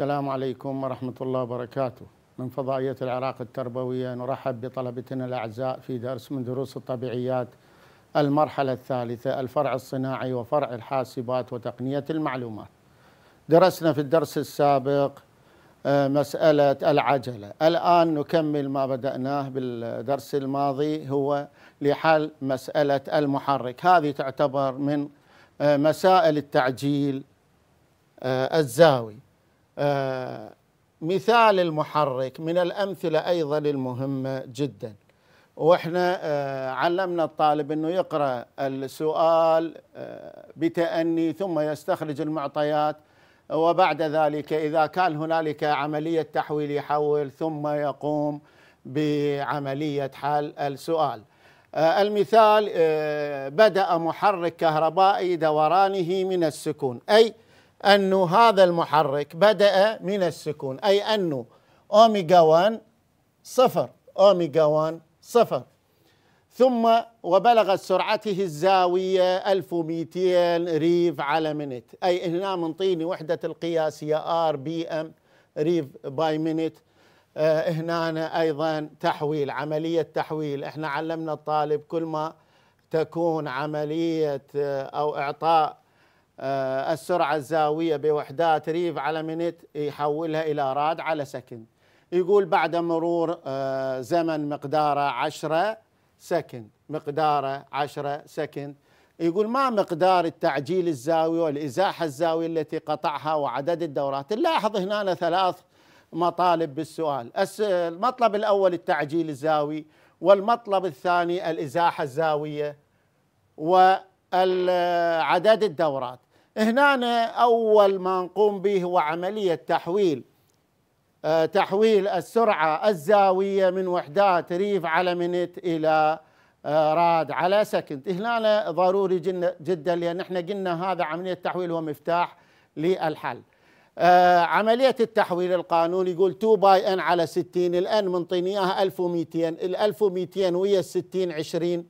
السلام عليكم ورحمة الله وبركاته من فضائية العراق التربوية نرحب بطلبتنا الأعزاء في درس من دروس الطبيعيات المرحلة الثالثة الفرع الصناعي وفرع الحاسبات وتقنية المعلومات درسنا في الدرس السابق آه، مسألة العجلة الآن نكمل ما بدأناه بالدرس الماضي هو لحل مسألة المحرك هذه تعتبر من آه، مسائل التعجيل آه، الزاوي آه، مثال المحرك من الأمثلة أيضا المهمة جدا وإحنا آه، علمنا الطالب أنه يقرأ السؤال آه، بتأني ثم يستخرج المعطيات وبعد ذلك إذا كان هنالك عملية تحويل يحول ثم يقوم بعملية حل السؤال المثال بدأ محرك كهربائي دورانه من السكون أي أن هذا المحرك بدأ من السكون أي أن أوميغا 1 صفر أوميغا 1 صفر ثم وبلغت سرعته الزاوية 1200 ريف على منت أي هنا منطيني وحدة القياس هي ار بي ام ريف باي آه، منت هنا أيضا تحويل عملية تحويل احنا علمنا الطالب كل ما تكون عملية آه، أو إعطاء آه، السرعة الزاوية بوحدات ريف على منت يحولها إلى راد على سكن يقول بعد مرور آه، زمن مقداره 10 سكند مقداره 10 سكند يقول ما مقدار التعجيل الزاوية والإزاحة الزاوية التي قطعها وعدد الدورات نلاحظ هنا ثلاث مطالب بالسؤال المطلب الأول التعجيل الزاوي والمطلب الثاني الإزاحة الزاوية وعدد الدورات هنا أول ما نقوم به هو عملية تحويل آه، تحويل السرعة الزاوية من وحدات ريف على منت إلى آه، راد على سكند هنا ضروري جدا لأن احنا قلنا هذا عملية تحويل هو مفتاح للحل آه، عملية التحويل القانون يقول 2 باي ان على 60 الان منطيني اياها 1200 ال 1200 ويا ال 60 20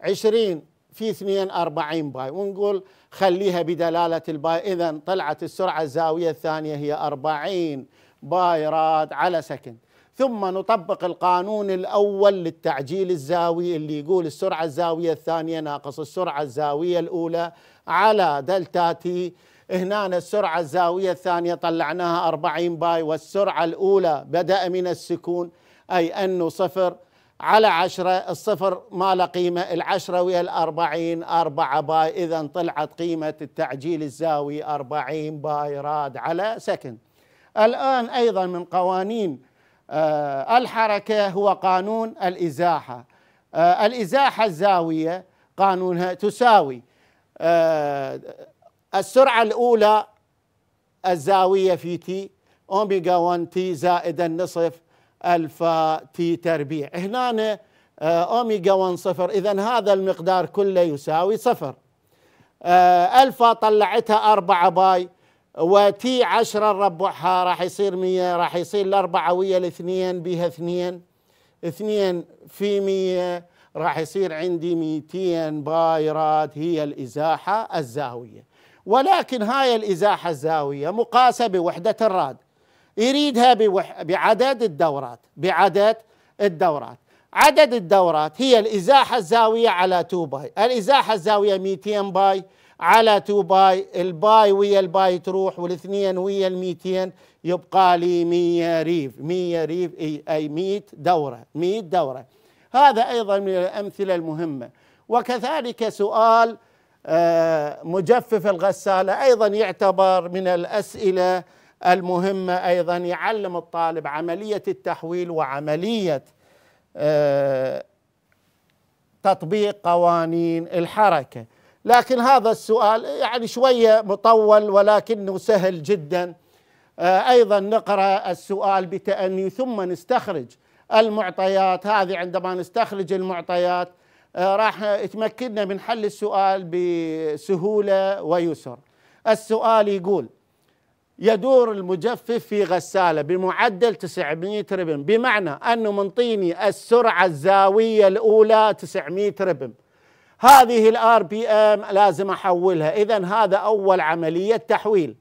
20 في 42 باي ونقول خليها بدلالة الباي إذا طلعت السرعة الزاوية الثانية هي 40 باي راد على سكند ثم نطبق القانون الأول للتعجيل الزاوي اللي يقول السرعة الزاوية الثانية ناقص السرعة الزاوية الأولى على دلتا تي هنا السرعة الزاوية الثانية طلعناها 40 باي والسرعة الأولى بدأ من السكون أي أنه صفر على عشرة الصفر ما له قيمة العشرة ويا الأربعين أربعة باي إذا طلعت قيمة التعجيل الزاوي أربعين باي راد على سكند الآن أيضا من قوانين آه، الحركة هو قانون الإزاحة آه، الإزاحة الزاوية قانونها تساوي آه، السرعة الأولى الزاوية في تي أوميجا 1 تي زائد النصف الفا تي تربيع هنا آه، اوميجا 1 صفر إذا هذا المقدار كله يساوي صفر آه، ألفا طلعتها 4 باي وتي 10 نربعها راح يصير 100 راح يصير الأربعة ويا الاثنين بها اثنين اثنين في 100 راح يصير عندي 200 باي راد هي الإزاحة الزاوية ولكن هاي الإزاحة الزاوية مقاسة بوحدة الراد يريدها بعدد الدورات بعدد الدورات عدد الدورات هي الإزاحة الزاوية على 2 باي الإزاحة الزاوية 200 باي على 2 باي الباي ويا الباي تروح والاثنين ويا ال 200 يبقى لي 100 ريف 100 ريف اي 100 دورة 100 دورة هذا أيضا من الأمثلة المهمة وكذلك سؤال آه، مجفف الغسالة أيضا يعتبر من الأسئلة المهمة أيضا يعلم الطالب عملية التحويل وعملية آه، تطبيق قوانين الحركة لكن هذا السؤال يعني شوية مطول ولكنه سهل جدا آه، أيضا نقرأ السؤال بتأني ثم نستخرج المعطيات هذه عندما نستخرج المعطيات آه، راح تمكننا من حل السؤال بسهولة ويسر السؤال يقول يدور المجفف في غسالة بمعدل 900 ربم بمعنى أنه منطيني السرعة الزاوية الأولى 900 ربم هذه الار بي ام لازم احولها اذا هذا اول عمليه تحويل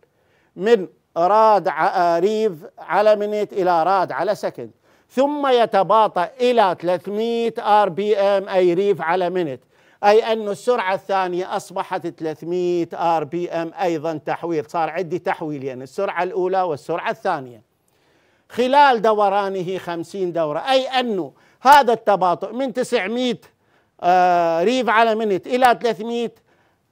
من راد آه، ريف على منت الى راد على سكند ثم يتباطا الى 300 ار بي ام اي ريف على منت أي أن السرعة الثانية أصبحت 300 آر بي أم أيضا تحويل صار عندي تحويلين يعني السرعة الأولى والسرعة الثانية خلال دورانه 50 دورة أي أنه هذا التباطؤ من 900 آه، ريف على منت إلى 300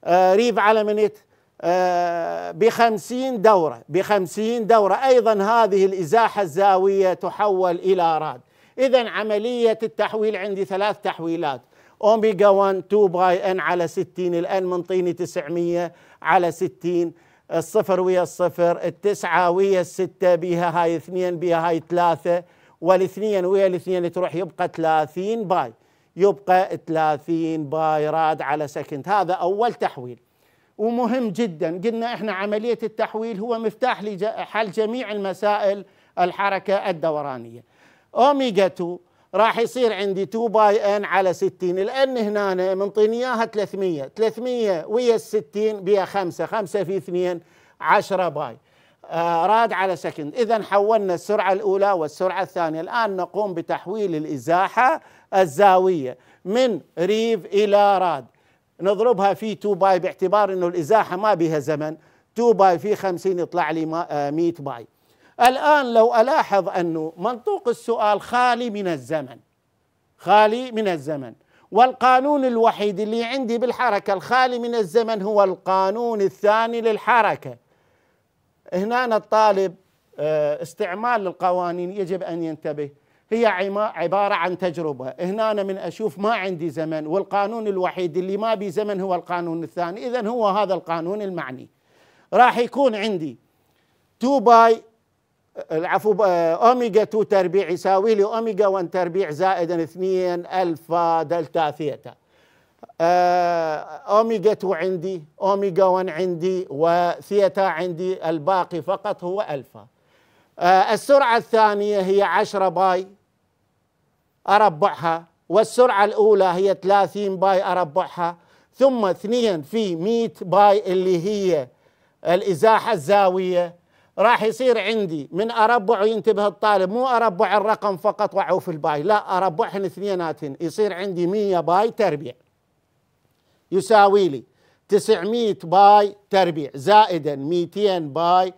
آه، ريف على منت آه، ب 50 دورة ب 50 دورة أيضا هذه الإزاحة الزاوية تحول إلى راد إذا عملية التحويل عندي ثلاث تحويلات اوميجا 1 2 باي ان على 60 الان منطيني 900 على 60 الصفر ويا الصفر التسعة ويا الستة بيها هاي اثنين بيها هاي ثلاثة والاثنين ويا الاثنين تروح يبقى 30 باي يبقى 30 باي راد على سكند هذا أول تحويل ومهم جدا قلنا احنا عملية التحويل هو مفتاح لحل جميع المسائل الحركة الدورانية أوميجا 2 راح يصير عندي 2 باي ان على 60 لان هنا منطيني اياها 300 300 ويا ال 60 بيها 5 5 في 2 10 باي آه راد على سكند اذا حولنا السرعه الاولى والسرعه الثانيه الان نقوم بتحويل الازاحه الزاويه من ريف الى راد نضربها في 2 باي باعتبار انه الازاحه ما بها زمن 2 باي في 50 يطلع لي 100 آه، باي الآن لو ألاحظ أنه منطوق السؤال خالي من الزمن خالي من الزمن والقانون الوحيد اللي عندي بالحركة الخالي من الزمن هو القانون الثاني للحركة هنا الطالب آه، استعمال القوانين يجب أن ينتبه هي عبارة عن تجربة هنا أنا من أشوف ما عندي زمن والقانون الوحيد اللي ما بي زمن هو القانون الثاني إذا هو هذا القانون المعني راح يكون عندي 2 باي العفو اوميجا 2 تربيع يساوي لي اوميجا 1 تربيع زائد 2 الفا دلتا ثيتا آه، اوميجا 2 عندي اوميجا 1 عندي وثيتا عندي الباقي فقط هو الفا آه، السرعه الثانيه هي 10 باي اربعها والسرعه الاولى هي 30 باي اربعها ثم 2 في 100 باي اللي هي الازاحه الزاويه راح يصير عندي من اربع وينتبه الطالب مو اربع الرقم فقط واعوف الباي لا اربعهن اثنيناتهن يصير عندي 100 باي تربيع يساوي لي 900 باي تربيع زائدا 200 باي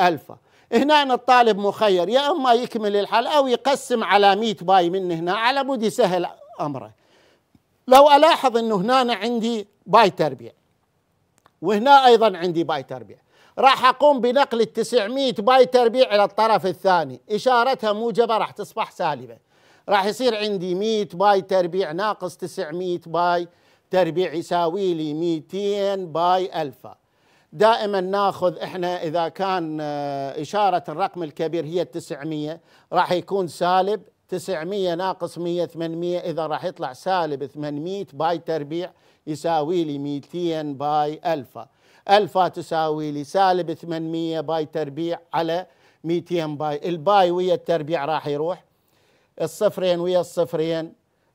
الفا هنا الطالب مخير يا اما يكمل الحل او يقسم على 100 باي من هنا على مود يسهل امره لو الاحظ انه هنا عندي باي تربيع وهنا ايضا عندي باي تربيع راح أقوم بنقل ال 900 باي تربيع إلى الطرف الثاني إشارتها موجبة راح تصبح سالبة راح يصير عندي 100 باي تربيع ناقص 900 باي تربيع يساوي لي 200 باي ألفا دائما ناخذ احنا اذا كان آه، اشاره الرقم الكبير هي 900 راح يكون سالب 900 ناقص 100 800 اذا راح يطلع سالب 800 باي تربيع يساوي لي 200 باي الفا الفا تساوي لي سالب 800 باي تربيع على 200 باي الباي ويا التربيع راح يروح الصفرين ويا الصفرين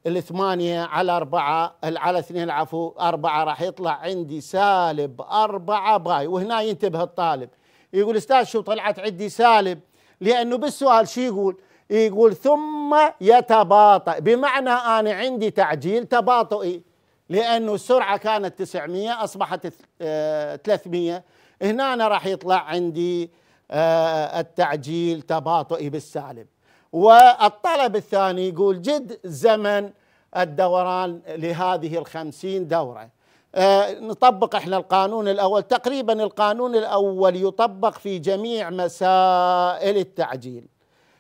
الثمانية على أربعة على اثنين عفو أربعة راح يطلع عندي سالب أربعة باي وهنا ينتبه الطالب يقول أستاذ شو طلعت عندي سالب لأنه بالسؤال شو يقول يقول ثم يتباطأ بمعنى أنا عندي تعجيل إيه؟ لانه السرعه كانت 900 اصبحت 300 آه، هنا أنا راح يطلع عندي آه، التعجيل تباطؤي بالسالب والطلب الثاني يقول جد زمن الدوران لهذه الخمسين دورة آه، نطبق احنا القانون الأول تقريبا القانون الأول يطبق في جميع مسائل التعجيل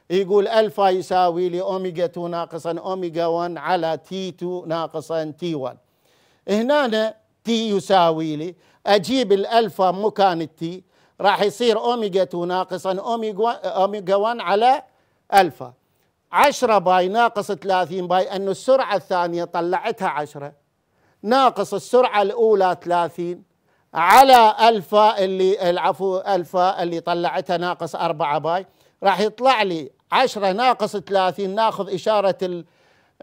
يقول ألفا يساوي لأوميجا 2 ناقصا أوميجا 1 على تي 2 ناقصا تي 1 هنا تي يساوي لي اجيب الالفا مكان التي راح يصير اوميجا 2 ناقصا اوميجا 1 على الفا 10 باي ناقص 30 باي انه السرعه الثانيه طلعتها 10 ناقص السرعه الاولى 30 على الفا اللي العفو الفا اللي طلعتها ناقص 4 باي راح يطلع لي 10 ناقص 30 ناخذ اشاره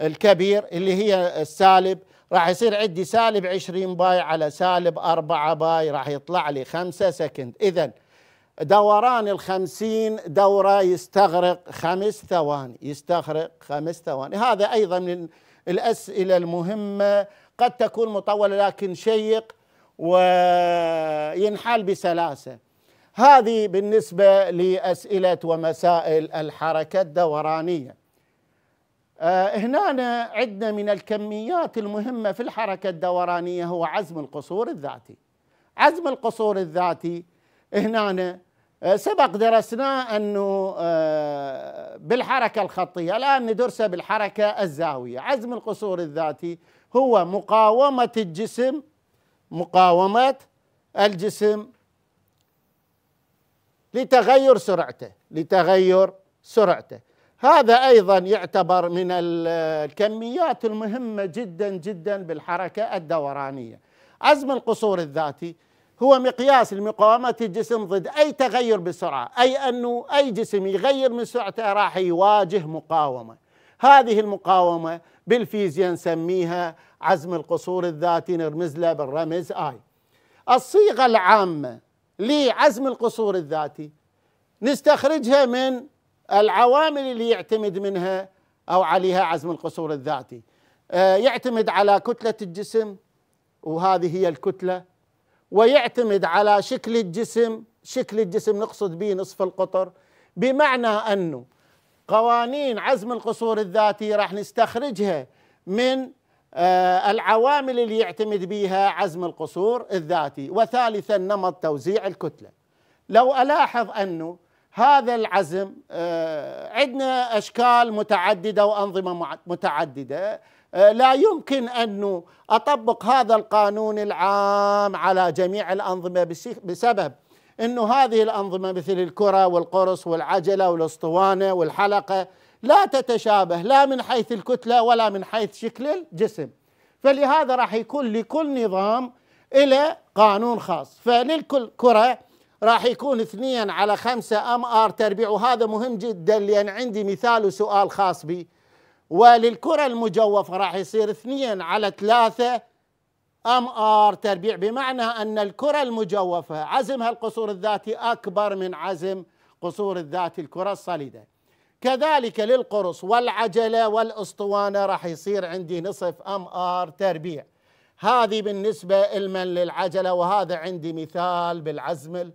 الكبير اللي هي السالب راح يصير عندي سالب 20 باي على سالب 4 باي راح يطلع لي 5 سكند إذا دوران ال 50 دورة يستغرق 5 ثواني يستغرق 5 ثواني هذا أيضا من الأسئلة المهمة قد تكون مطولة لكن شيق وينحل بسلاسة هذه بالنسبة لأسئلة ومسائل الحركة الدورانية آه، هنا عندنا من الكميات المهمة في الحركة الدورانية هو عزم القصور الذاتي عزم القصور الذاتي هنا آه، سبق درسناه أنه آه، بالحركة الخطية الآن ندرسه بالحركة الزاوية عزم القصور الذاتي هو مقاومة الجسم مقاومة الجسم لتغير سرعته لتغير سرعته هذا ايضا يعتبر من الكميات المهمه جدا جدا بالحركه الدورانيه. عزم القصور الذاتي هو مقياس لمقاومه الجسم ضد اي تغير بسرعه، اي انه اي جسم يغير من سرعته راح يواجه مقاومه. هذه المقاومه بالفيزياء نسميها عزم القصور الذاتي نرمز له بالرمز اي. الصيغه العامه لعزم القصور الذاتي نستخرجها من العوامل اللي يعتمد منها أو عليها عزم القصور الذاتي آه، يعتمد على كتلة الجسم وهذه هي الكتلة ويعتمد على شكل الجسم شكل الجسم نقصد به نصف القطر بمعنى أنه قوانين عزم القصور الذاتي راح نستخرجها من آه، العوامل اللي يعتمد بها عزم القصور الذاتي وثالثا نمط توزيع الكتلة لو ألاحظ أنه هذا العزم آه، عندنا اشكال متعدده وانظمه متعدده آه، لا يمكن أن أطبق هذا القانون العام على جميع الأنظمة بسبب أن هذه الأنظمة مثل الكرة والقرص والعجلة والأسطوانة والحلقة لا تتشابه لا من حيث الكتلة ولا من حيث شكل الجسم فلهذا راح يكون لكل نظام إلى قانون خاص كره راح يكون اثنين على خمسة ام ار تربيع وهذا مهم جدا لان عندي مثال وسؤال خاص بي وللكرة المجوفة راح يصير اثنين على ثلاثة ام ار تربيع بمعنى ان الكرة المجوفة عزمها القصور الذاتي اكبر من عزم قصور الذاتي الكرة الصليدة كذلك للقرص والعجلة والاسطوانة راح يصير عندي نصف ام ار تربيع هذه بالنسبة لمن للعجلة وهذا عندي مثال بالعزم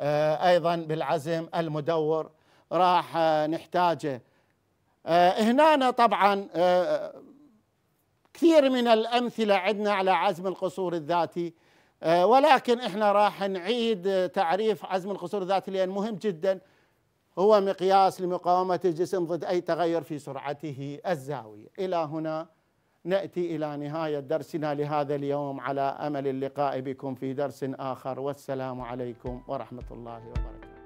آه، ايضا بالعزم المدور راح آه، نحتاجه آه، هنا طبعا كثير من الامثله عندنا على عزم القصور الذاتي ولكن احنا راح نعيد تعريف عزم القصور الذاتي لان مهم جدا هو مقياس لمقاومه الجسم ضد اي تغير في سرعته الزاويه الى هنا ناتي الى نهايه درسنا لهذا اليوم على امل اللقاء بكم في درس اخر والسلام عليكم ورحمه الله وبركاته